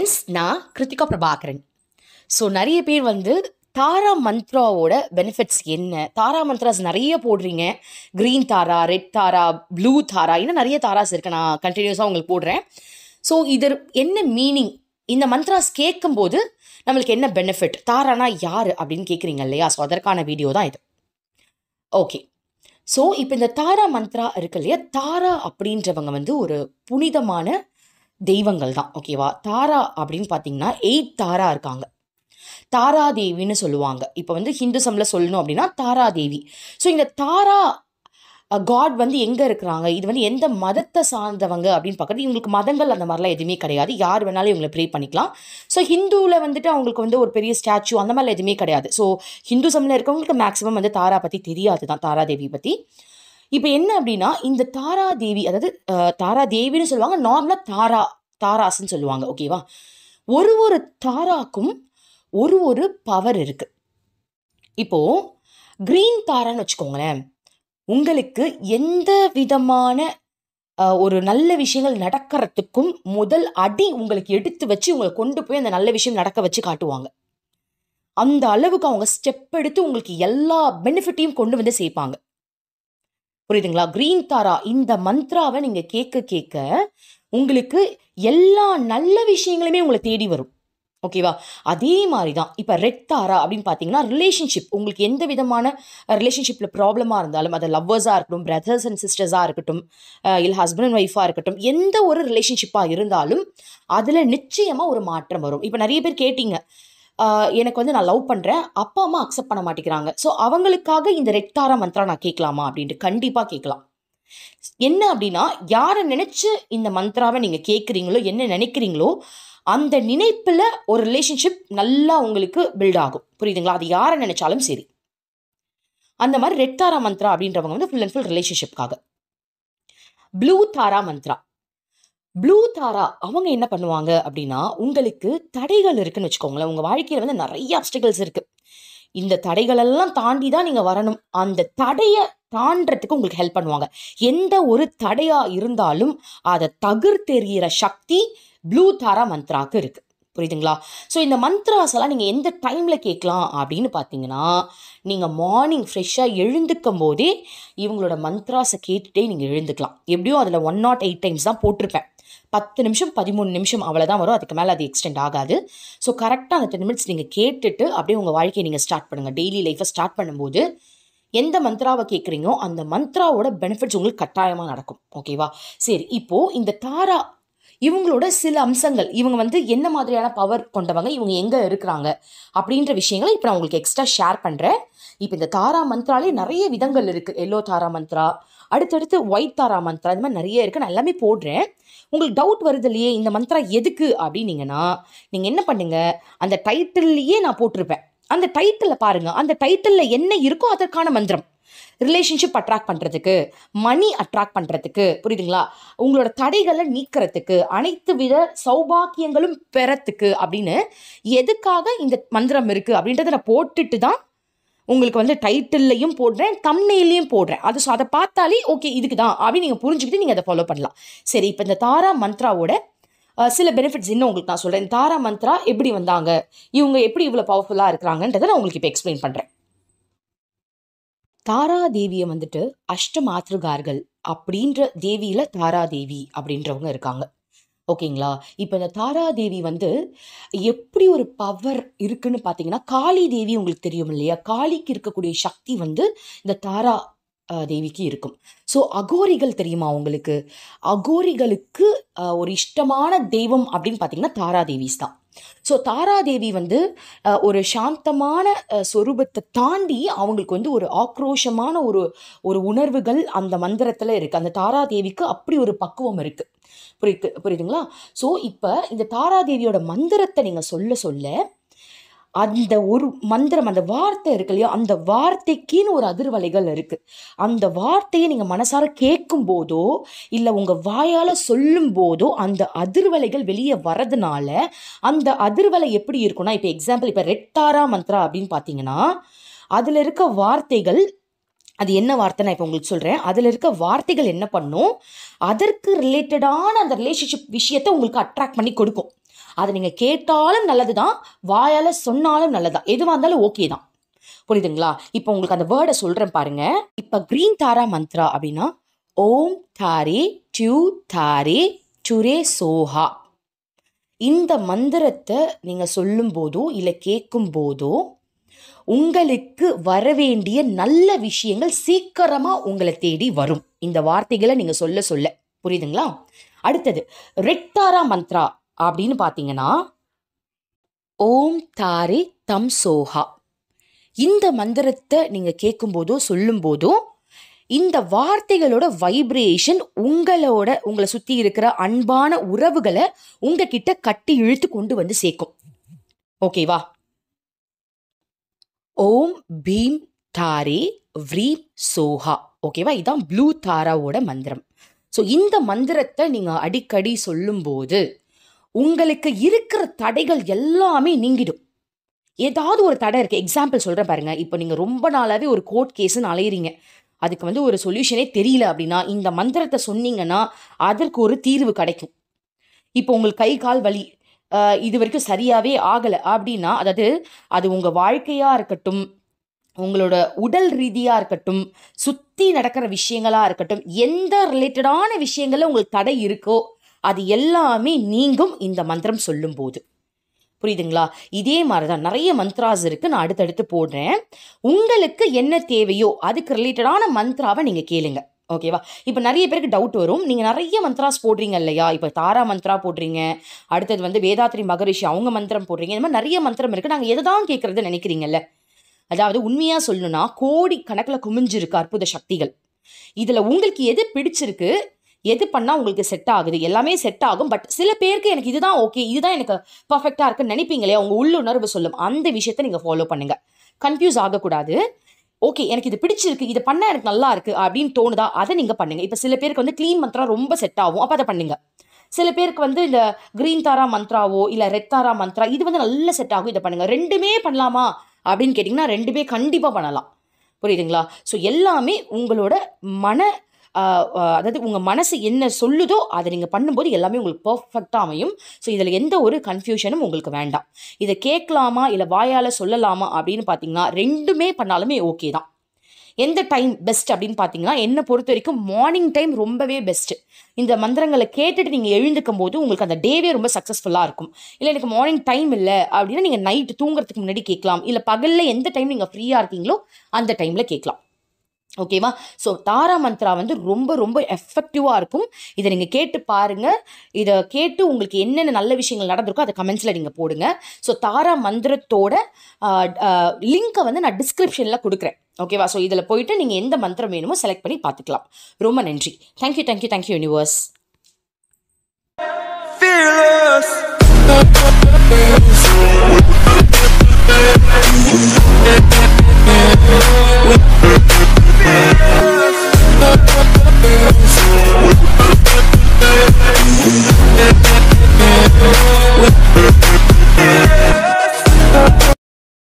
Friends நான் Kiruthika Prabhakaran so நிறைய பேர் வந்து தாரா மந்த்ராவோட பெனிஃபிட்ஸ் என்ன தாரா மந்த்ராஸ் நிறைய போடுறீங்க green Tara red Tara blue Tara இன்னும் நிறைய தாராஸ் இருக்குது நான் கண்டினியூஸாக உங்களுக்கு போடுறேன் ஸோ இதர் என்ன மீனிங் இந்த மந்த்ராஸ் கேட்கும்போது நம்மளுக்கு என்ன பெனிஃபிட் தாரானா யார் அப்படின்னு கேட்குறீங்க இல்லையா ஸோ அதற்கான வீடியோ தான் இது ஓகே ஸோ இப்போ இந்த தாரா மந்த்ரா இருக்கு இல்லையா தாரா அப்படின்றவங்க வந்து ஒரு புனிதமான தெய்வங்கள் தான் ஓகேவா தாரா அப்படின்னு பார்த்தீங்கன்னா எயிட் தாரா இருக்காங்க தாரா தேவின்னு சொல்லுவாங்க இப்போ வந்து ஹிந்துசமில் சொல்லணும் அப்படின்னா தாரா தேவி ஸோ இந்த தாரா காட் வந்து எங்கே இருக்கிறாங்க இது வந்து எந்த மதத்தை சார்ந்தவங்க அப்படின்னு பார்க்குறது இவங்களுக்கு மதங்கள் அந்த மாதிரிலாம் எதுவுமே கிடையாது யார் வேணாலும் இவங்களை ப்ரே பண்ணிக்கலாம் ஸோ ஹிந்துவில் வந்துட்டு அவங்களுக்கு வந்து ஒரு பெரிய ஸ்டாச்சு அந்த மாதிரிலாம் எதுவுமே கிடையாது ஸோ ஹிந்துசமில் இருக்கவங்களுக்கு மேக்ஸிமம் வந்து தாரா பற்றி தெரியாது தான் தாராதேவி பற்றி இப்போ என்ன அப்படின்னா இந்த தாராதேவி அதாவது தாராதேவின்னு சொல்லுவாங்க நார்மலாக தாரா தாராஸ்ன்னு சொல்லுவாங்க ஓகேவா ஒரு ஒரு தாராக்கும் ஒரு ஒரு பவர் இருக்குது இப்போது க்ரீன் தாரான்னு வச்சுக்கோங்களேன் உங்களுக்கு எந்த விதமான ஒரு நல்ல விஷயங்கள் நடக்கிறதுக்கும் முதல் அடி உங்களுக்கு எடுத்து வச்சு உங்களை கொண்டு போய் அந்த நல்ல விஷயம் நடக்க வச்சு காட்டுவாங்க அந்த அளவுக்கு அவங்க ஸ்டெப் எடுத்து உங்களுக்கு எல்லா பெனிஃபிட்டையும் கொண்டு வந்து சேர்ப்பாங்க புரியுதுங்களா க்ரீன் தாரா இந்த மந்த்ராவை நீங்கள் கேட்க கேட்க உங்களுக்கு எல்லா நல்ல விஷயங்களுமே உங்களை தேடி வரும் ஓகேவா அதே மாதிரி தான் இப்போ ரெட் தாரா அப்படின்னு பார்த்தீங்கன்னா ரிலேஷன்ஷிப் உங்களுக்கு எந்த விதமான ரிலேஷன்ஷிப்பில் ப்ராப்ளமாக இருந்தாலும் அது லவ்வர்ஸாக இருக்கட்டும் பிரதர்ஸ் அண்ட் சிஸ்டர்ஸாக இருக்கட்டும் இல்லை ஹஸ்பண்ட் அண்ட் ஒய்ஃபாக இருக்கட்டும் எந்த ஒரு ரிலேஷன்ஷிப்பாக இருந்தாலும் அதில் நிச்சயமாக ஒரு மாற்றம் வரும் இப்போ நிறைய பேர் கேட்டிங்க எனக்கு வந்து நான் லவ் பண்ணுறேன் அப்பா அம்மா அக்செப்ட் பண்ண மாட்டேங்கிறாங்க ஸோ அவங்களுக்காக இந்த ரெட்டாரா மந்த்ரா நான் கேட்கலாமா அப்படின்ட்டு கண்டிப்பாக கேட்கலாம் என்ன அப்படின்னா யாரை நினச்சி இந்த மந்த்ராவை நீங்கள் கேட்குறீங்களோ என்ன நினைக்கிறீங்களோ அந்த நினைப்பில் ஒரு ரிலேஷன்ஷிப் நல்லா உங்களுக்கு பில்ட் ஆகும் புரியுதுங்களா அது யாரை நினச்சாலும் சரி அந்த மாதிரி ரெட் தாரா மந்த்ரா அப்படின்றவங்க வந்து ஃபுல் அண்ட் ஃபுல் ரிலேஷன்ஷிப்காக ப்ளூ தாரா மந்த்ரா ப்ளூ தாரா அவங்க என்ன பண்ணுவாங்க அப்படின்னா உங்களுக்கு தடைகள் இருக்குன்னு வச்சுக்கோங்களேன் உங்கள் வாழ்க்கையில் வந்து நிறைய அப்டிகல்ஸ் இருக்குது இந்த தடைகளெல்லாம் தாண்டி தான் நீங்கள் வரணும் அந்த தடையை தாண்டறதுக்கு உங்களுக்கு ஹெல்ப் பண்ணுவாங்க எந்த ஒரு தடையாக இருந்தாலும் அதை தகுர் தெரிகிற சக்தி ப்ளூ தாரா மந்த்ராவுக்கு இருக்குது புரியுதுங்களா ஸோ இந்த மந்த்ராஸ் எல்லாம் நீங்கள் எந்த டைமில் கேட்கலாம் அப்படின்னு பார்த்தீங்கன்னா நீங்கள் மார்னிங் ஃப்ரெஷ்ஷாக எழுந்துக்கும் போதே இவங்களோட மந்த்ராஸை கேட்டுகிட்டே நீங்கள் எழுந்துக்கலாம் எப்படியும் அதில் ஒன் நாட் எயிட் டைம்ஸ் தான் போட்டிருப்பேன் பத்து நிமிஷம் பதிமூணு நிமிஷம் அவ்வளோதான் வரும் அதுக்கு மேலே அது எக்ஸ்டெண்ட் ஆகாது ஸோ கரெக்டாக அந்த டென் மினிட்ஸ் நீங்கள் கேட்டுட்டு அப்படியே உங்கள் வாழ்க்கையை நீங்கள் ஸ்டார்ட் பண்ணுங்கள் டெய்லி லைஃப்பை ஸ்டார்ட் பண்ணும்போது எந்த மந்த்ராவை கேட்குறீங்களோ அந்த மந்த்ராவோட பெனிஃபிட்ஸ் உங்களுக்கு கட்டாயமாக நடக்கும் ஓகேவா சரி இப்போது இந்த தாரா இவங்களோட சில அம்சங்கள் இவங்க வந்து என்ன மாதிரியான பவர் கொண்டவங்க இவங்க எங்கே இருக்கிறாங்க அப்படின்ற விஷயங்களை இப்போ நான் உங்களுக்கு எக்ஸ்ட்ரா ஷேர் பண்ணுறேன் இப்போ இந்த தாரா மந்த்ராலே நிறைய விதங்கள் இருக்குது எல்லோ தாரா மந்த்ரா அடுத்தடுத்து ஒயிட் தாரா மந்த்ரா இந்த மாதிரி நிறைய இருக்குது நான் எல்லாமே போடுறேன் உங்களுக்கு டவுட் வருது இல்லையே இந்த மந்த்ரா எதுக்கு அப்படின்னீங்கன்னா நீங்கள் என்ன பண்ணுங்கள் அந்த டைட்டில்லையே நான் போட்டிருப்பேன் அந்த டைட்டிலில் பாருங்கள் அந்த டைட்டிலில் என்ன இருக்கோ அதற்கான மந்திரம் ரிலேஷன்ஷிப் அட்ராக்ட் பண்ணுறதுக்கு மணி அட்ராக்ட் பண்ணுறதுக்கு புரியுதுங்களா உங்களோட தடைகளை நீக்கிறதுக்கு அனைத்து வித சௌபாக்கியங்களும் பெறத்துக்கு அப்படின்னு எதுக்காக இந்த மந்திரம் இருக்குது அப்படின்றத நான் போட்டுட்டு தான் உங்களுக்கு வந்து டைட்டில்லையும் போடுறேன் தம்னையிலையும் போடுறேன் அது ஸோ அதை பார்த்தாலே ஓகே இதுக்கு தான் அப்படின்னு நீங்கள் புரிஞ்சுக்கிட்டு நீங்கள் அதை ஃபாலோ பண்ணலாம் சரி இப்போ இந்த தாரா மந்த்ராவோட சில பெனிஃபிட்ஸ் இன்னும் உங்களுக்கு நான் சொல்கிறேன் தாரா மந்த்ரா எப்படி வந்தாங்க இவங்க எப்படி இவ்வளோ பவர்ஃபுல்லாக இருக்கிறாங்கன்றதை நான் உங்களுக்கு இப்போ எக்ஸ்பிளைன் பண்ணுறேன் தாரா தேவியை வந்துட்டு அஷ்டமாத்திருகார்கள் அப்படின்ற தேவியில தாராதேவி அப்படின்றவங்க இருக்காங்க ஓகேங்களா இப்போ இந்த தாராதேவி வந்து எப்படி ஒரு பவர் இருக்குன்னு பார்த்தீங்கன்னா காளி தேவி உங்களுக்கு தெரியும் இல்லையா காளிக்கு இருக்கக்கூடிய சக்தி வந்து இந்த தாரா தேவிக்கு இருக்கும் ஸோ அகோரிகள் தெரியுமா உங்களுக்கு அகோரிகளுக்கு ஒரு இஷ்டமான தெய்வம் அப்படின்னு பார்த்தீங்கன்னா தாராதேவிஸ் தான் ஸோ தாராதேவி வந்து ஒரு சாந்தமான சொரூபத்தை தாண்டி அவங்களுக்கு வந்து ஒரு ஆக்ரோஷமான ஒரு ஒரு உணர்வுகள் அந்த மந்திரத்தில் இருக்குது அந்த தாராதேவிக்கு அப்படி ஒரு பக்குவம் இருக்குது புரியுது புரியுதுங்களா ஸோ இப்போ இந்த தாராதேவியோட மந்திரத்தை நீங்கள் சொல்ல சொல்ல அந்த ஒரு மந்திரம் அந்த வார்த்தை இருக்கு இல்லையோ அந்த வார்த்தைக்குன்னு ஒரு அதிர்வலைகள் இருக்குது அந்த வார்த்தையை நீங்கள் மனசார கேட்கும் போதோ இல்லை உங்கள் வாயால் சொல்லும் போதோ அந்த அதிர்வலைகள் வெளியே வரதுனால அந்த அதிர்வலை எப்படி இருக்கும்னா இப்போ எக்ஸாம்பிள் இப்போ ரெட்டாரா மந்த்ரா அப்படின்னு பார்த்தீங்கன்னா அதில் இருக்க வார்த்தைகள் அது என்ன வார்த்தை நான் இப்போ உங்களுக்கு சொல்கிறேன் அதில் இருக்க வார்த்தைகள் என்ன பண்ணும் அதற்கு ரிலேட்டடான அந்த ரிலேஷன்ஷிப் விஷயத்தை உங்களுக்கு அட்ராக்ட் பண்ணி கொடுக்கும் அதை நீங்கள் கேட்டாலும் நல்லது தான் வாயால் சொன்னாலும் நல்லது தான் எதுவாக இருந்தாலும் ஓகே தான் புரியுதுங்களா இப்போ உங்களுக்கு அந்த வேர்டை சொல்கிறேன் பாருங்க இப்போ க்ரீன் தாரா மந்த்ரா அப்படின்னா ஓம் தாரி டியூ தாரி டுரே சோஹா இந்த மந்திரத்தை நீங்கள் சொல்லும் போதோ இல்லை கேட்கும் போதோ உங்களுக்கு வரவேண்டிய நல்ல விஷயங்கள் சீக்கிரமாக உங்களை தேடி வரும் இந்த வார்த்தைகளை நீங்கள் சொல்ல சொல்ல புரியுதுங்களா அடுத்தது தாரா மந்த்ரா அப்படின்னு பார்த்தீங்கன்னா ஓம் தாரி தம் சோஹா இந்த மந்திரத்தை நீங்கள் கேட்கும்போதோ சொல்லும்போதோ இந்த வார்த்தைகளோட வைப்ரேஷன் உங்களோட உங்களை சுற்றி இருக்கிற அன்பான உறவுகளை உங்ககிட்ட கட்டி இழுத்து கொண்டு வந்து சேர்க்கும் ஓகேவா ஓம் பீம் தாரி வ்ரீம் சோஹா ஓகேவா இதுதான் ப்ளூ தாராவோட மந்திரம் ஸோ இந்த மந்திரத்தை நீங்கள் அடிக்கடி சொல்லும்போது உங்களுக்கு இருக்கிற தடைகள் எல்லாமே நீங்கிடும் ஏதாவது ஒரு தடை இருக்குது எக்ஸாம்பிள் சொல்கிறேன் பாருங்கள் இப்போ நீங்கள் ரொம்ப நாளாகவே ஒரு கோர்ட் கேஸுன்னு அலையிறீங்க அதுக்கு வந்து ஒரு சொல்யூஷனே தெரியல அப்படின்னா இந்த மந்திரத்தை சொன்னீங்கன்னா அதற்கு ஒரு தீர்வு கிடைக்கும் இப்போ உங்களுக்கு கை கால் வலி இது வரைக்கும் சரியாகவே ஆகலை அப்படின்னா அதாவது அது உங்கள் வாழ்க்கையாக இருக்கட்டும் உங்களோட உடல் ரீதியாக இருக்கட்டும் சுற்றி நடக்கிற விஷயங்களாக இருக்கட்டும் எந்த ரிலேட்டடான விஷயங்களில் உங்களுக்கு தடை இருக்கோ அது எல்லாமே நீங்கும் இந்த மந்திரம் சொல்லும்போது புரியுதுங்களா இதே மாதிரி தான் நிறைய மந்த்ராஸ் இருக்குது நான் அடுத்தடுத்து போடுறேன் உங்களுக்கு என்ன தேவையோ அதுக்கு ரிலேட்டடான மந்த்ராவை நீங்கள் கேளுங்க ஓகேவா இப்போ நிறைய பேருக்கு டவுட் வரும் நீங்கள் நிறைய மந்த்ராஸ் போடுறீங்க இல்லையா இப்போ தாரா மந்த்ரா போடுறீங்க அடுத்தது வந்து வேதாத்ரி மகரிஷி அவங்க மந்திரம் போடுறீங்க இந்த மாதிரி நிறைய மந்திரம் இருக்குது நாங்கள் எதை தான் கேட்குறது நினைக்கிறீங்கல்ல அதாவது உண்மையாக சொல்லணும்னா கோடி கணக்கில் குமிஞ்சிருக்கு அற்புத சக்திகள் இதில் உங்களுக்கு எது பிடிச்சிருக்கு எது பண்ணால் உங்களுக்கு செட் ஆகுது எல்லாமே செட் ஆகும் பட் சில பேருக்கு எனக்கு இதுதான் ஓகே இதுதான் எனக்கு பர்ஃபெக்டாக இருக்குன்னு நினைப்பீங்களே அவங்க உள்ளுணர்வு சொல்லும் அந்த விஷயத்தை நீங்கள் ஃபாலோ பண்ணுங்கள் கன்ஃபியூஸ் ஆகக்கூடாது ஓகே எனக்கு இது பிடிச்சிருக்கு இதை பண்ணால் எனக்கு நல்லா இருக்குது அப்படின்னு தோணுதா அதை நீங்கள் பண்ணுங்கள் இப்போ சில பேருக்கு வந்து க்ளீன் மந்த்ரா ரொம்ப செட் ஆகும் அப்போ அதை பண்ணுங்கள் சில பேருக்கு வந்து இந்த க்ரீன் தாரா மந்த்ராவோ இல்லை ரெட் தாரா மந்த்ரா இது வந்து நல்ல செட் ஆகும் இதை பண்ணுங்கள் ரெண்டுமே பண்ணலாமா அப்படின்னு கேட்டிங்கன்னா ரெண்டுமே கண்டிப்பாக பண்ணலாம் புரியுதுங்களா ஸோ எல்லாமே உங்களோட மன அதாவது உங்கள் மனசு என்ன சொல்லுதோ அதை நீங்கள் பண்ணும்போது எல்லாமே உங்களுக்கு பர்ஃபெக்டாக அமையும் ஸோ இதில் எந்த ஒரு கன்ஃபியூஷனும் உங்களுக்கு வேண்டாம் இதை கேட்கலாமா இல்லை வாயால் சொல்லலாமா அப்படின்னு பார்த்தீங்கன்னா ரெண்டுமே பண்ணாலுமே ஓகே தான் எந்த டைம் பெஸ்ட் அப்படின்னு பார்த்தீங்கன்னா என்னை பொறுத்த வரைக்கும் மார்னிங் டைம் ரொம்பவே பெஸ்ட்டு இந்த மந்திரங்களை கேட்டுட்டு நீங்கள் எழுந்துக்கும் போது உங்களுக்கு அந்த டேவே ரொம்ப சக்ஸஸ்ஃபுல்லாக இருக்கும் இல்லை எனக்கு மார்னிங் டைம் இல்லை அப்படின்னா நீங்கள் நைட்டு தூங்குறதுக்கு முன்னாடி கேட்கலாம் இல்லை பகலில் எந்த டைம் நீங்கள் ஃப்ரீயாக இருக்கீங்களோ அந்த டைமில் கேட்கலாம் ஓகேவா ஸோ தாரா மந்த்ரா வந்து ரொம்ப ரொம்ப எஃபெக்டிவாக இருக்கும் இதை நீங்கள் கேட்டு பாருங்கள் இதை கேட்டு உங்களுக்கு என்னென்ன நல்ல விஷயங்கள் நடந்திருக்கோ அதை கமெண்ட்ஸில் நீங்கள் போடுங்க ஸோ தாரா மந்திரத்தோட லிங்க்கை வந்து நான் டிஸ்கிரிப்ஷனில் கொடுக்குறேன் ஓகேவா ஸோ இதில் போயிட்டு நீங்கள் எந்த மந்திரம் வேணுமோ செலக்ட் பண்ணி பார்த்துக்கலாம் ரொம்ப நன்றி thank you thank you thank you universe Fearless.